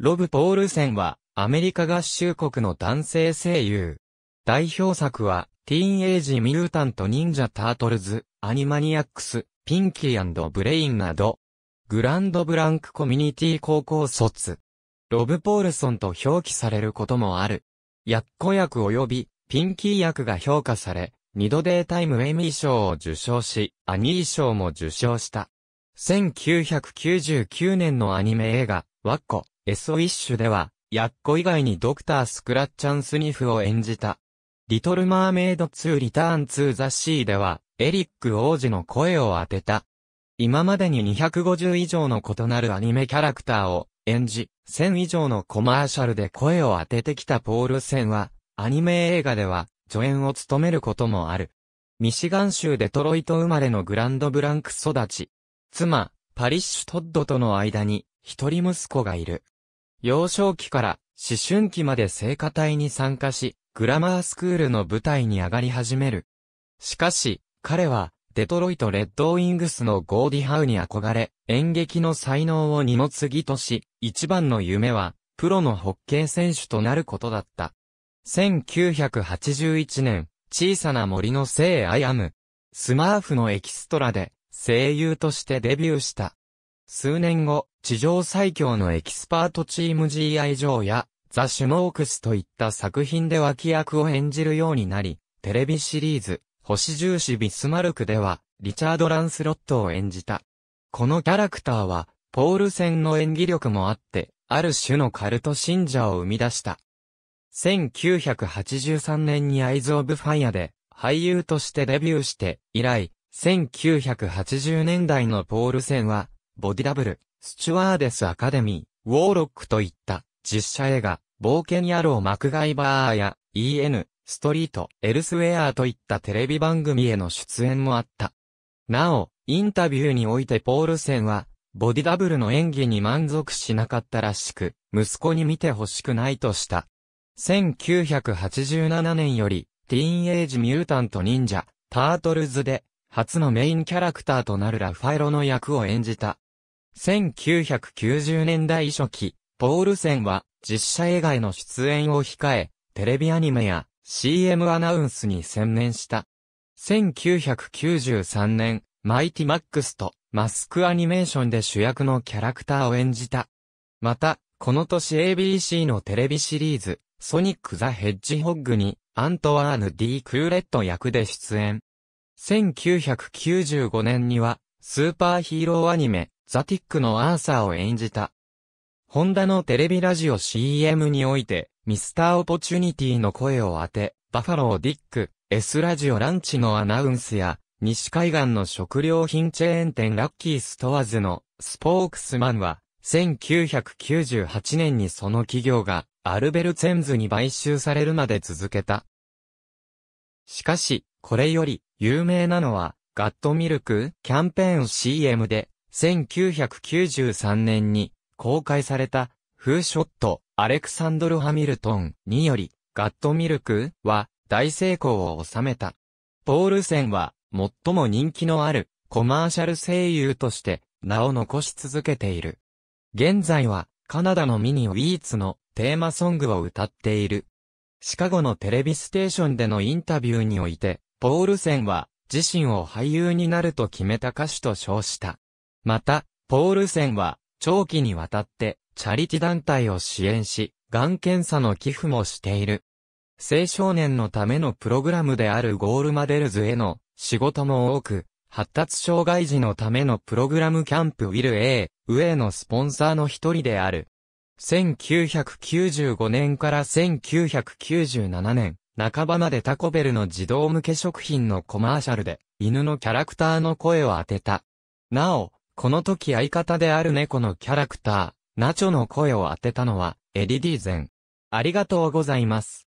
ロブ・ポールセンは、アメリカ合衆国の男性声優。代表作は、ティーンエイジ・ミュータント・忍者・タートルズ、アニマニアックス、ピンキーブレインなど、グランドブランクコミュニティ高校卒。ロブ・ポールソンと表記されることもある。薬庫役及び、ピンキー役が評価され、二度データイムエミー賞を受賞し、アニー賞も受賞した。1999年のアニメ映画、ワッコ、エソウィッシュでは、ヤッコ以外にドクター・スクラッチャン・スニフを演じた。リトル・マーメイドツー・リターンツー・ザ・シーでは、エリック王子の声を当てた。今までに250以上の異なるアニメキャラクターを演じ、1000以上のコマーシャルで声を当ててきたポール・センは、アニメ映画では助演を務めることもある。ミシガン州デトロイト生まれのグランドブランク育ち。妻、パリッシュ・トッドとの間に、一人息子がいる。幼少期から思春期まで聖歌隊に参加し、グラマースクールの舞台に上がり始める。しかし、彼は、デトロイト・レッドウィングスのゴーディ・ハウに憧れ、演劇の才能を二の次とし、一番の夢は、プロのホッケー選手となることだった。1981年、小さな森の聖アイアム、スマーフのエキストラで、声優としてデビューした。数年後、地上最強のエキスパートチーム G.I. ジョーや、ザ・シュノークスといった作品で脇役を演じるようになり、テレビシリーズ、星重視ビスマルクでは、リチャード・ランスロットを演じた。このキャラクターは、ポール戦の演技力もあって、ある種のカルト信者を生み出した。1983年にアイズ・オブ・ファイアで俳優としてデビューして以来、1980年代のポールセンはボディダブル、スチュワーデスアカデミー、ウォーロックといった実写映画、冒険野郎マクガイバーや EN、ストリート、エルスウェアといったテレビ番組への出演もあった。なお、インタビューにおいてポールセンは、ボディダブルの演技に満足しなかったらしく、息子に見てほしくないとした。1987年より、ティーンエイジ・ミュータント・忍者、タートルズで、初のメインキャラクターとなるラファエロの役を演じた。1990年代初期、ポールセンは実写映画への出演を控え、テレビアニメや CM アナウンスに専念した。1993年、マイティマックスとマスクアニメーションで主役のキャラクターを演じた。また、この年 ABC のテレビシリーズ、ソニック・ザ・ヘッジホッグに、アントワーヌ・ D・ クーレット役で出演。1995年には、スーパーヒーローアニメ、ザティックのアーサーを演じた。ホンダのテレビラジオ CM において、ミスターオポチュニティの声を当て、バファローディック、S ラジオランチのアナウンスや、西海岸の食料品チェーン店ラッキーストアズのスポークスマンは、1998年にその企業がアルベルツェンズに買収されるまで続けた。しかし、これより有名なのは、ガットミルクキャンペーン CM で、1993年に公開された、フーショット、アレクサンドル・ハミルトンにより、ガットミルクは大成功を収めた。ポールセンは最も人気のあるコマーシャル声優として名を残し続けている。現在はカナダのミニウィーツのテーマソングを歌っている。シカゴのテレビステーションでのインタビューにおいて、ポールセンは自身を俳優になると決めた歌手と称した。また、ポールセンは、長期にわたって、チャリティ団体を支援し、がん検査の寄付もしている。青少年のためのプログラムであるゴールマデルズへの仕事も多く、発達障害児のためのプログラムキャンプウィル A、イのスポンサーの一人である。1995年から1997年、半ばまでタコベルの児童向け食品のコマーシャルで、犬のキャラクターの声を当てた。なお、この時相方である猫のキャラクター、ナチョの声を当てたのは、エリディーゼン。ありがとうございます。